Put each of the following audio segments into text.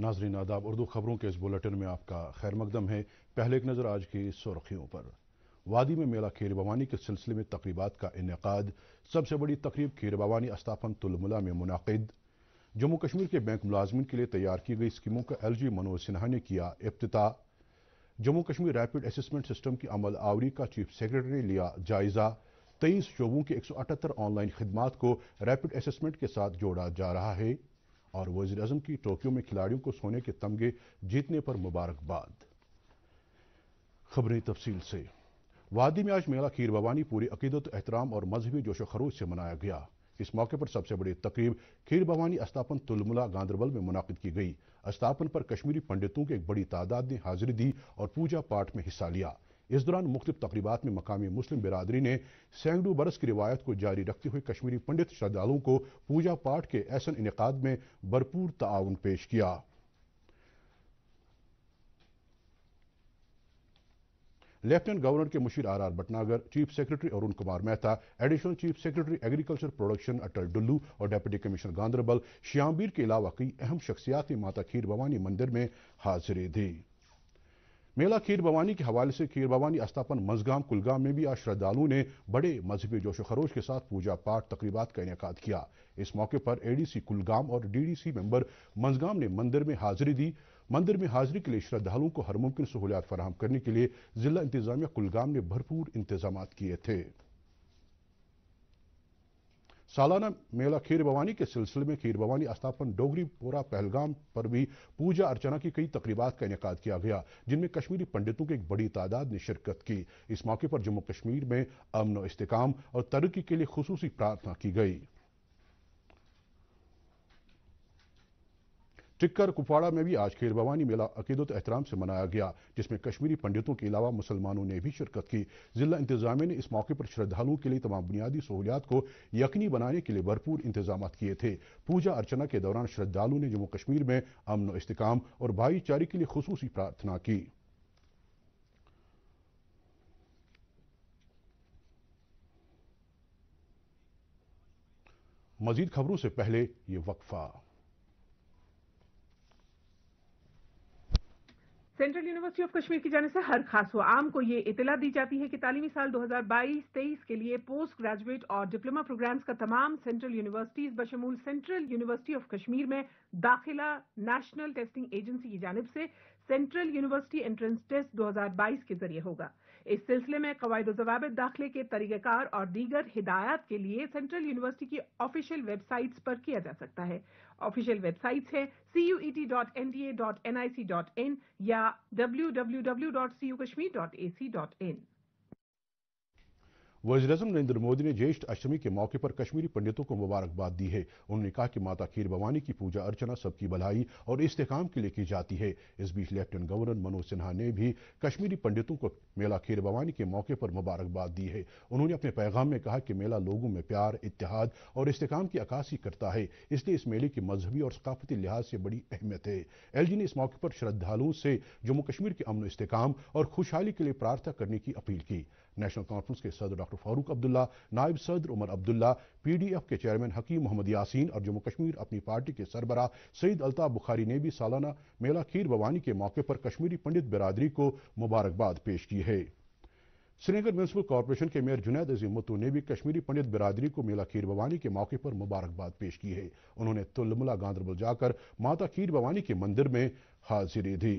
नाजरीन आदाब उर्दू खबरों के इस बुलेटिन में आपका खैर मकदम है पहले एक नज़र आज की सुर्खियों पर वादी में मेला खीर बवानी के सिलसिले में तकरीबा का इनका सबसे बड़ी तकरीब खीर भवानी अस्ताफन तुलमुला में मुनद जम्मू कश्मीर के बैंक मुलाजमन के लिए तैयार की गई स्कीमों का एल जी मनोज सिन्हा ने किया इब्तः Jammu Kashmir rapid assessment system की अमल आवरी का चीफ सेक्रेटरी ने लिया जायजा तेईस शोबों के एक सौ अठहत्तर ऑनलाइन खदमात को रैपिड असेसमेंट के साथ जोड़ा जा रहा है और वजी अजम की टोक्यो में खिलाड़ियों को सोने के तमगे जीतने पर मुबारकबाद खबरें तफसील से वादी में आज मेला खीर भवानी पूरी अकीदत एहतराम और मजहबी जोश खरूज से मनाया गया इस मौके पर सबसे बड़ी तकरीब खीर भवानी अस्तापन तुलमुला गांधरबल में मुनद की गई अस्तापन पर कश्मीरी पंडितों की एक बड़ी तादाद ने हाजिरी दी और पूजा पाठ में हिस्सा लिया इस दौरान मुख्तु तकरीबा में मकामी मुस्लिम बिरादरी ने सैकड़ों बरस की रिवायत को जारी रखते हुए कश्मीरी पंडित श्रद्धालुओं को पूजा पाठ के ऐसा इनका में भरपूर ताउन पेश किया लेफ्टिनेंट गवर्नर के मुशीर R R Bhatnagar chief secretary Arun Kumar Mehta additional chief secretary agriculture production Atal Dulloo और डेप्यूटी कमिश्नर गांधरबल श्यामबीर के अलावा कई अहम शख्सियात ने माता खीर भवानी मंदिर में हाजिरी दी मेला खीर भवानी के हवाले से खीर भवानी अस्थापन मंजगाम कुलगाम में भी आज श्रद्धालुओं ने बड़े मजहबी जोश खरोश के साथ पूजा पाठ तकरीबा का इनका किया इस मौके पर एडीसी कुलगाम और डीडीसी मेंबर मंजगाम ने मंदिर में हाजिरी दी मंदिर में हाजिरी के लिए श्रद्धालुओं को हर मुमकिन सहूलियात फराहम करने के लिए जिला इंतजामिया कुलगाम ने भरपूर इंतजाम किए थे सालाना मेला खीर भवानी के सिलसिले में खीर भवानी डोगरी डोगरीपोरा पहलगाम पर भी पूजा अर्चना की कई तकरीबात का इनका किया गया जिनमें कश्मीरी पंडितों की एक बड़ी तादाद ने शिरकत की इस मौके पर जम्मू कश्मीर में अमन इस्तेकाम और तरक्की के लिए खसूसी प्रार्थना की गई टिक्कर कुपवाड़ा में भी आज खेर भवानी मेला अकीदत एहतराम से मनाया गया जिसमें कश्मीरी पंडितों के अलावा मुसलमानों ने भी शिरकत की जिला इंतजामिया ने इस मौके पर श्रद्धालुओं के लिए तमाम बुनियादी सहूलियात को यकनी बनाने के लिए भरपूर इंतजाम किए थे पूजा अर्चना के दौरान श्रद्धालुओं ने जम्मू कश्मीर में अमन इस्तकाम और भाईचारे के लिए खसूसी प्रार्थना की मजीद खबरों से पहले ये वक्फा सेंट्रल यूनिवर्सिटी ऑफ कश्मीर की जाने से हर खास आम को ये इतला दी जाती है कि तालीमी साल 2022-23 के लिए पोस्ट ग्रेजुएट और डिप्लोमा प्रोग्राम्स का तमाम सेंट्रल यूनिवर्सिटीज बशमूल सेंट्रल यूनिवर्सिटी ऑफ कश्मीर में दाखिला नेशनल टेस्टिंग एजेंसी की जानब से सेंट्रल यूनिवर्सिटी एंट्रेंस टेस्ट 2022 के जरिए होगा इस सिलसिले में कवायद जवाब दाखिले के तरीक़ार और दीगर हिदायत के लिए सेंट्रल यूनिवर्सिटी की ऑफिशियल वेबसाइट्स पर किया जा सकता है ऑफिशियल वेबसाइट्स हैं cuet.nda.nic.in या www.cuकश्मीर.ac.in वजीरजम नरेंद्र मोदी ने ज्येष्ठ अष्टमी के मौके पर कश्मीरी पंडितों को मुबारकबाद दी है उन्होंने कहा कि माता खीर भवानी की पूजा अर्चना सबकी भलाई और इस्तेकाम के लिए की जाती है इस बीच लेफ्टिनेंट गवर्नर मनोज सिन्हा ने भी कश्मीरी पंडितों को मेला खीर भवानी के मौके पर मुबारकबाद दी है उन्होंने अपने पैगाम में कहा कि मेला लोगों में प्यार इतिहाद और इस्तेकाम की अक्सी करता है इसलिए इस मेले की मजहबी और सकाफती लिहाज से बड़ी अहमियत है एल ने इस मौके पर श्रद्धालुओं से जम्मू कश्मीर के अमन इस्तेकाम और खुशहाली के लिए प्रार्थना करने की अपील की नेशनल कॉन्फ्रेंस के सदर डॉक्टर फारूक अब्दुल्ला नायब सदर उमर अब्दुल्ला पीडीएफ के चेयरमैन हकीम मोहम्मद यासीन और जम्मू कश्मीर अपनी पार्टी के सरबरा सईद अल्ताब बुखारी ने भी सालाना मेला खीर भवानी के मौके पर कश्मीरी पंडित बिरादरी को मुबारकबाद पेश की है श्रीनगर म्यूनसिपल कॉरपोरेशन के मेयर जुनेद अजीम मुतू ने भी कश्मीरी पंडित बिरादरी को मेला खीर भवानी के मौके पर मुबारकबाद पेश की है उन्होंने तुलमुला गांधरबल जाकर माता खीर भवानी के मंदिर में हाजिरी दी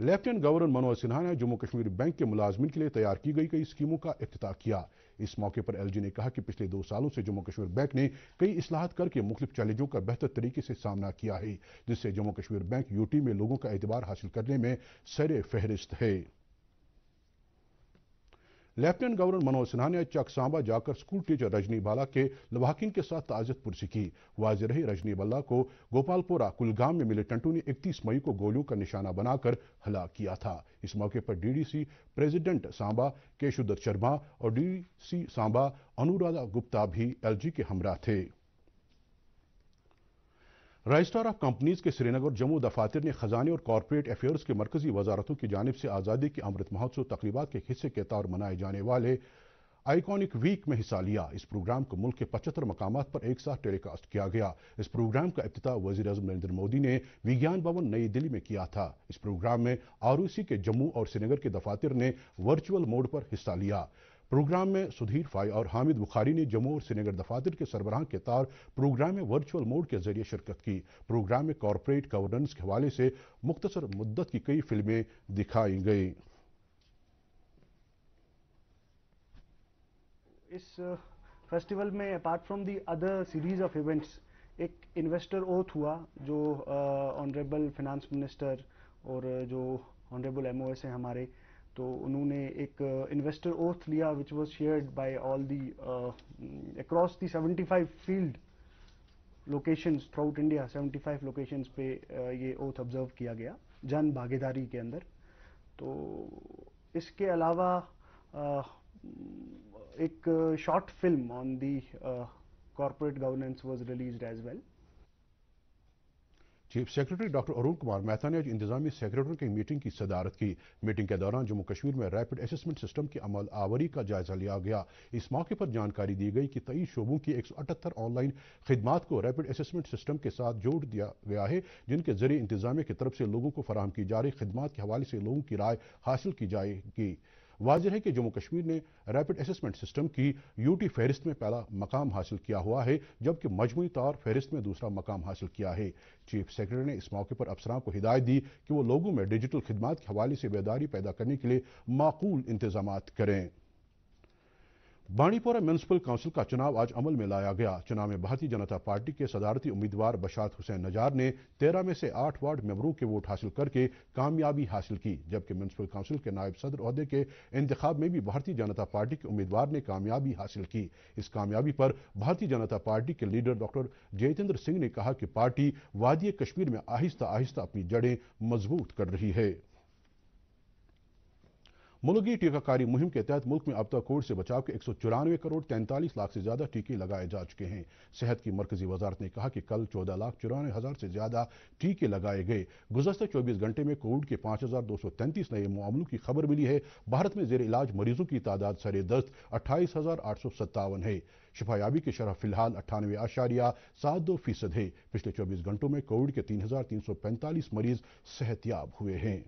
लेफ्टिनेंट गवर्नर मनोज सिन्हा ने जम्मू कश्मीर बैंक के मुलाजमन के लिए तैयार की गई कई स्कीमों का अफ्त किया इस मौके पर एलजी ने कहा कि पिछले दो सालों से जम्मू कश्मीर बैंक ने कई असलाहत करके मुख्तफ चैलेंजों का बेहतर तरीके से सामना किया है जिससे जम्मू कश्मीर बैंक यूटी में लोगों का एतबार हासिल करने में सर फहरिस्त है लेफ्टिनेंट गवर्नर मनोज सिन्हा ने चकसांबा जाकर स्कूल टीचर रजनी बाला के लवाकिन के साथ ताजत पुरसी की वाज रही रजनी बाला को गोपालपुरा कुलगाम में मिले टंटू ने 31 मई को गोलियों का निशाना बनाकर हला किया था इस मौके पर डीडीसी प्रेसिडेंट सांबा केशुदत्त शर्मा और डीसी सांबा अनुराधा गुप्ता भी एलजी के हमरा थे रजिस्ट्रार ऑफ कंपनीज के श्रीनगर जम्मू दफातर ने खजाने और कॉरपोरेट अफेयर्स के मरकजी वजारतों की जानब से आज़ादी के अमृत महोत्सव तकरीबा के हिस्से के तौर मनाए जाने वाले आइकॉनिक वीक में हिस्सा लिया इस प्रोग्राम को मुल्क के पचहत्तर मकाम पर एक साथ टेलीकास्ट किया गया इस प्रोग्राम का अफ्ताह वजी अजम नरेंद्र मोदी ने विज्ञान भवन नई दिल्ली में किया था इस प्रोग्राम में आर के जम्मू और श्रीनगर के दफातर ने वर्चुअल मोड पर हिस्सा लिया प्रोग्राम में सुधीर फाई और हामिद बुखारी ने जम्मू और श्रीनगर दफातर के सरबराह के तार प्रोग्राम में वर्चुअल मोड के जरिए शिरकत की प्रोग्राम में कॉरपोरेट गवर्नेंस के हवाले से मुख्तसर मुद्दत की कई फिल्में दिखाई गई इस फेस्टिवल में apart from the other series of events एक इन्वेस्टर ओथ हुआ जो ऑनरेबल फिनांस मिनिस्टर और जो ऑनरेबल एमओएस हैं हमारे तो उन्होंने एक इन्वेस्टर uh, ओथ लिया which was shared by all the across the five field locations throughout India five locations पे uh, ये ओथ ऑब्जर्व किया गया जन भागीदारी के अंदर तो इसके अलावा uh, एक short film on the corporate governance was release as well chief secretary doctor Arun Kumar Mehta ने आज इंतजामी सेक्रेटरी की मीटिंग की सदारत की मीटिंग के दौरान जम्मू कश्मीर में रैपिड असेसमेंट सिस्टम की अमल आवरी का जायजा लिया गया इस मौके पर जानकारी दी गई कि तेईस शोबों की एक सौ अठहत्तर ऑनलाइन खदमात को रैपिड असेसमेंट सिस्टम के साथ जोड़ दिया गया है जिनके जरिए इंतजामिया की तरफ से लोगों को फराहम की जा रही खदमात के हवाले से लोगों की राय हासिल की जाएगी वाजह है कि जम्मू कश्मीर ने रैपिड असेसमेंट सिस्टम की यूटी फहरिस्त में पहला मकाम हासिल किया हुआ है जबकि मजमू तौर फहरिस्त में दूसरा मकाम हासिल किया है चीफ सेक्रेटरी ने इस मौके पर अफसरान को हिदायत दी कि वो लोगों में डिजिटल खदमात के हवाले से बेदारी पैदा करने के लिए माकूल इंतजाम करें बाणीपोरा म्यूनसिपल काउंसिल का चुनाव आज अमल में लाया गया चुनाव में भारतीय जनता पार्टी के सदारती उम्मीदवार बशात हुसैन नजार ने तेरह में से आठ वार्ड मेंबरों के वोट हासिल करके कामयाबी हासिल की जबकि म्यूनसिपल काउंसिल के नायब सदर अहदे के इंतखब में भी भारतीय जनता पार्टी के उम्मीदवार ने कामयाबी हासिल की इस कामयाबी पर भारतीय जनता पार्टी के लीडर डॉक्टर जयतेंद्र सिंह ने कहा कि पार्टी वादी कश्मीर में आहिस्ता आहिस्ता अपनी जड़ें मजबूत कर रही है मुलगी टीकाकारी मुहिम के तहत मुल्क में अब तक कोविड से बचाव के एक करोड़ तैंतालीस लाख से ज्यादा टीके लगाए जा चुके हैं सेहत की मरकजी वजारत ने कहा कि कल चौदह लाख चौरानवे हजार से ज्यादा टीके लगाए गए गुजशत चौबीस घंटे में कोविड के पांच हजार दो सौ तैंतीस नए मामलों की खबर मिली है भारत में जेर इलाज मरीजों की तादाद सरे दस अट्ठाईस हजार आठ सौ सत्तावन है शिफायाबी की शरह फिलहाल अट्ठानवे आशारिया सात दो फीसद है पिछले चौबीस घंटों में कोविड के तीन हजार तीन सौ पैंतालीस मरीज सेहतियाब हुए हैं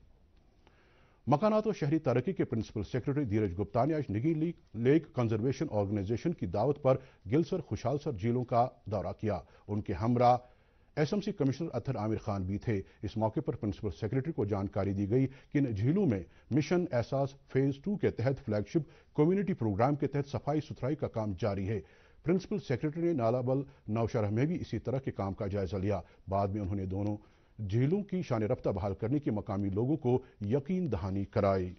मकाना और शहरी तरक्की के प्रिंसिपल सेक्रेटरी धीरज गुप्ता ने आज निगी लेक कंजर्वेशन ऑर्गेनाइजेशन की दावत पर गिलसर खुशहालसर झीलों का दौरा किया उनके हमरा एसएमसी कमिश्नर अथर आमिर खान भी थे इस मौके पर प्रिंसिपल सेक्रेटरी को जानकारी दी गई कि इन झीलों में मिशन एहसास फेज टू के तहत फ्लैगशिप कम्युनिटी प्रोग्राम के तहत सफाई सुथराई का काम जारी है प्रिंसिपल सेक्रेटरी ने नालाबल नौशहरा में भी इसी तरह के काम का जायजा लिया बाद में उन्होंने दोनों जेलों की शान रफ्ता बहाल करने की मकामी लोगों को यकीन दहानी कराई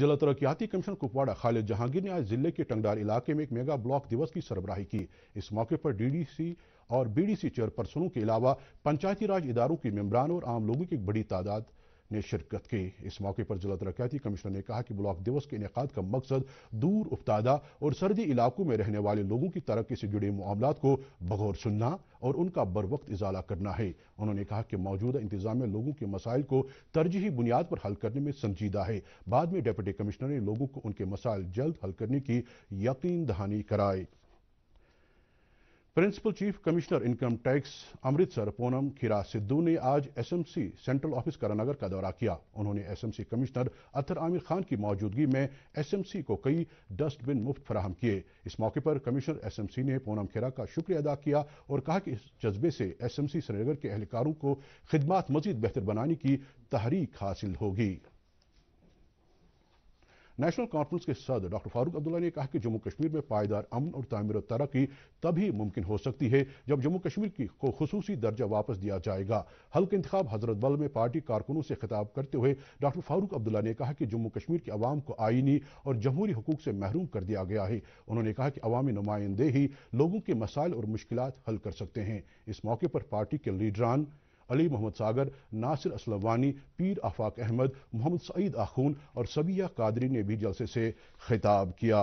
जिला तरक्याती कमीशन कुपवाड़ा खालिद जहांगीर ने आज जिले के टंगडार इलाके में एक मेगा ब्लॉक दिवस की सरबराही की इस मौके पर डीडीसी और बीडीसी चेयरपर्सनों के अलावा पंचायती राज इदारों की मेम्बरान और आम लोगों की एक बड़ी तादाद ने शिरकत की इस मौके पर जिला तरक्याती कमिश्नर ने कहा कि ब्लॉक दिवस के इनका का मकसद दूर उपतादा और सर्दी इलाकों में रहने वाले लोगों की तरक्की से जुड़े मामला को बगौर सुनना और उनका बर वक्त इजाला करना है उन्होंने कहा कि मौजूदा इंतजाम लोगों के मसाइल को तरजीही बुनियाद पर हल करने में संजीदा है बाद में डेप्टी कमिश्नर ने लोगों को उनके मसाइल जल्द हल करने की यकीन दहानी कराई principal chief commissioner income tax Amritsar Poonam Khaira Sidhu ने आज एसएमसी सेंट्रल ऑफिस करानगर का दौरा किया उन्होंने एसएमसी कमिश्नर अतर आमिर खान की मौजूदगी में एसएमसी को कई डस्टबिन मुफ्त फराहम किए इस मौके पर कमिश्नर एसएमसी ने पूनम खीरा का शुक्रिया अदा किया और कहा कि इस जज्बे से एसएमसी श्रीनगर के एहलकारों को खिदमत मजीद बेहतर बनाने की तहरीक हासिल होगी नेशनल कॉन्फ्रेंस के सदर डॉक्टर फारूक अब्दुल्ला ने कहा कि जम्मू कश्मीर में पायदार अमन और तामीर तरक्की तभी मुमकिन हो सकती है जब जम्मू कश्मीर की को खसूसी दर्जा वापस दिया जाएगा हल्के इंतब हजरतबल में पार्टी कारकुनों से खिताब करते हुए डॉक्टर फारूक अब्दुल्ला ने कहा कि जम्मू कश्मीर की आवाम को आइनी और जमहूरी हकूक से महरूम कर दिया गया है उन्होंने कहा कि अवामी नुमाइंदे ही लोगों के मसाइल और मुश्किल हल कर सकते हैं इस मौके पर पार्टी के लीडरान अली मोहम्मद सागर नासिर असलवानी पीर आफाक अहमद मोहम्मद सईद आखून और सबिया कादरी ने भी जलसे से खिताब किया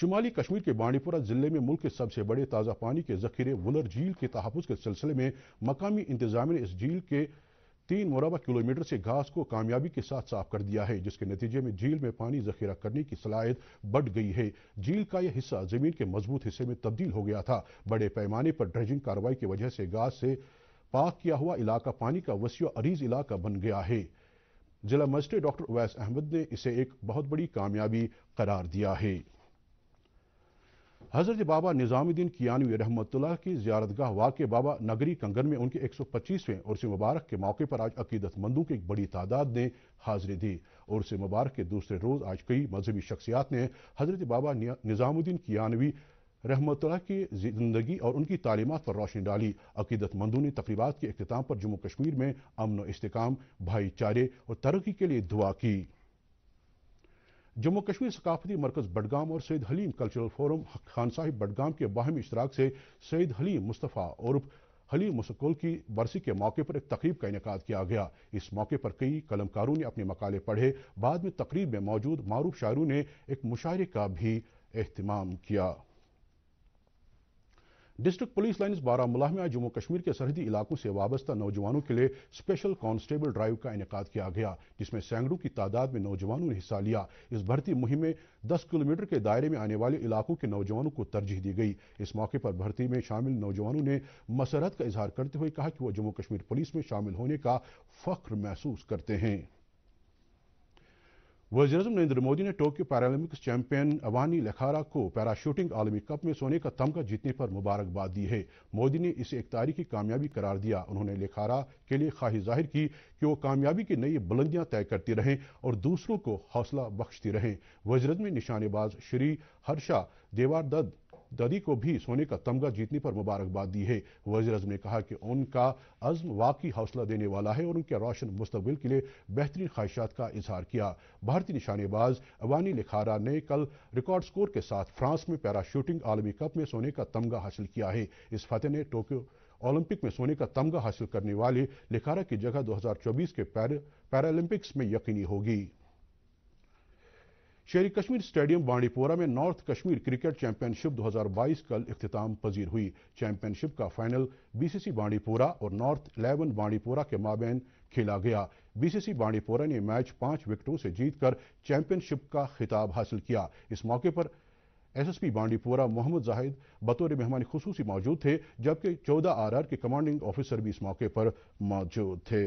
शुमाली कश्मीर के बांडीपुरा जिले में मुल्क के सबसे बड़े ताज़ा पानी के जखीरे वुलर झील के तहफ़ के सिलसिले में मकामी इंतजाम ने इस झील के तीन मुरबा किलोमीटर से घास को कामयाबी के साथ साफ कर दिया है जिसके नतीजे में झील में पानी जखीरा करने की सलाहियत बढ़ गई है झील का यह हिस्सा जमीन के मजबूत हिस्से में तब्दील हो गया था बड़े पैमाने पर ड्रेजिंग कार्रवाई की वजह से घास से पाक किया हुआ इलाका पानी का वसी अरीज इलाका बन गया है जिला मजिस्ट्रेट डॉक्टर अवैस अहमद ने इसे एक बहुत बड़ी कामयाबी करार दिया है हज़रत बाबा निज़ामुद्दीन कियानवी रहमत की ज्यारतगाह वाक़ बाबा नगरी कंगन में उनके 125वें उर्स मुबारक के मौके पर आज अकीदतमंदों की एक बड़ी तादाद ने हाजिरी दी उर्स मुबारक के दूसरे रोज़ आज कई मजहबी शख्सियात ने हज़रत बाबा निज़ामुद्दीन कियानवी रहमत की ज़िंदगी और उनकी तालीमत पर रोशनी डाली अकीदतमंदों ने तकरीबा के अख्ताम पर जम्मू कश्मीर में अमन व इसकाम भाईचारे और तरक्की के लिए दुआ की जम्मू कश्मीर सकाफती मरकज़ बडगाम और सैद हलीम कल्चरल फोरम खान साहिब बडगाम के बाहमी इश्तराक से सैद हलीम मुस्तफ़ा और हलीम मुसकुल की बरसी के मौके पर एक तकरीब का इनका किया गया इस मौके पर कई कलमकारों ने अपने मकाले पढ़े बाद में तकरीब में मौजूद मारूफ शायरों ने एक मुशायरे का भी अहतमाम किया डिस्ट्रिक्ट पुलिस लाइन्स बारामूला में आज जम्मू कश्मीर के सरहदी इलाकों से वाबस्ता नौजवानों के लिए स्पेशल कांस्टेबल ड्राइव का इनका किया गया जिसमें सैकड़ों की तादाद में नौजवानों ने हिस्सा लिया इस भर्ती मुहिम में दस किलोमीटर के दायरे में आने वाले इलाकों के नौजवानों को तरजीह दी गई इस मौके पर भर्ती में शामिल नौजवानों ने मसरत का इजहार करते हुए कहा कि वह जम्मू कश्मीर पुलिस में शामिल होने का फख्र महसूस करते हैं अजम नरेंद्र मोदी ने Tokyo Paralympics champion Avani Lekhara को पैराशूटिंग आलमी कप में सोने का तमगा जीतने पर मुबारकबाद दी है मोदी ने इसे एक तारीखी कामयाबी करार दिया उन्होंने लखारा के लिए ख्वाहिश जाहिर की कि वो कामयाबी की नई बुलंदियां तय करती रहें और दूसरों को हौसला बख्शती रहें वजरत में निशानेबाज श्री हर्षा देवारदत्त दरी को भी सोने का तमगा जीतने पर मुबारकबाद दी है वजीर अजम ने कहा कि उनका अज़म वाकई हौसला देने वाला है और उनके रोशन मुस्तबिल के लिए बेहतरीन ख्वाहिशात का इजहार किया भारतीय निशानेबाज अवानी लिखारा ने कल रिकॉर्ड स्कोर के साथ फ्रांस में पैराशूटिंग आलमी कप में सोने का तमगा हासिल किया है इस फतेह ने टोक्यो ओलंपिक में सोने का तमगा हासिल करने वाले लिखारा की जगह 2024 के पैरालंपिक्स में यकीनी होगी शहरी कश्मीर स्टेडियम बांडीपोरा में नॉर्थ कश्मीर क्रिकेट चैंपियनशिप 2022 कल अख्ताम पजीर हुई चैंपियनशिप का फाइनल बीसीसी बांडीपोरा और नॉर्थ इलेवन बांडीपोरा के माबेन खेला गया बीसीसी बांडीपोरा ने मैच पांच विकेटों से जीतकर चैंपियनशिप का खिताब हासिल किया इस मौके पर एसएसपी बांडीपोरा मोहम्मद जाहिद बतौर मेहमान खसूसी मौजूद थे जबकि चौदह आरआर के कमांडिंग ऑफिसर भी इस मौके पर मौजूद थे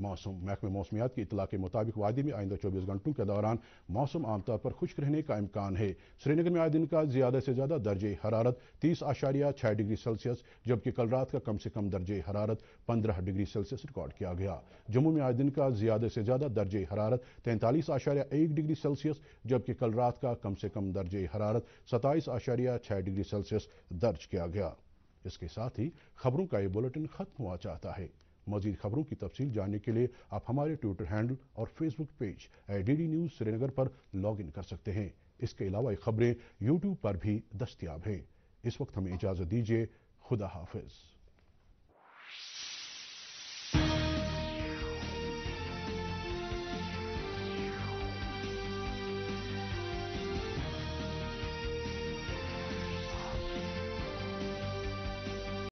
मौसम महकमे मौसमियात की इतला के मुताबिक वादी में आइंदा चौबीस घंटों के दौरान मौसम आमतौर पर खुश्क रहने का इम्कान है श्रीनगर में आए दिन का ज्यादा से ज्यादा दर्ज हरारत तीस आशारिया छः डिग्री सेल्सियस जबकि कल रात का कम से कम दर्ज हरारत पंद्रह डिग्री सेल्सियस रिकॉर्ड किया गया जम्मू में आए दिन का ज्यादा से ज्यादा दर्ज हरारत तैंतालीस आशारिया एक डिग्री सेल्सियस जबकि कल रात का कम से कम दर्ज हरारत सताईस आशारिया छः डिग्री सेल्सियस दर्ज किया गया इसके साथ ही खबरों का यह बुलेटिन खत्म हुआ चाहता है मजीद खबरों की तफसील जानने के लिए आप हमारे ट्विटर हैंडल और Facebook page D D news Srinagar पर लॉग इन कर सकते हैं इसके अलावा खबरें यूट्यूब पर भी दस्तियाब हैं इस वक्त हमें इजाज़त दीजिए खुदा हाफिज़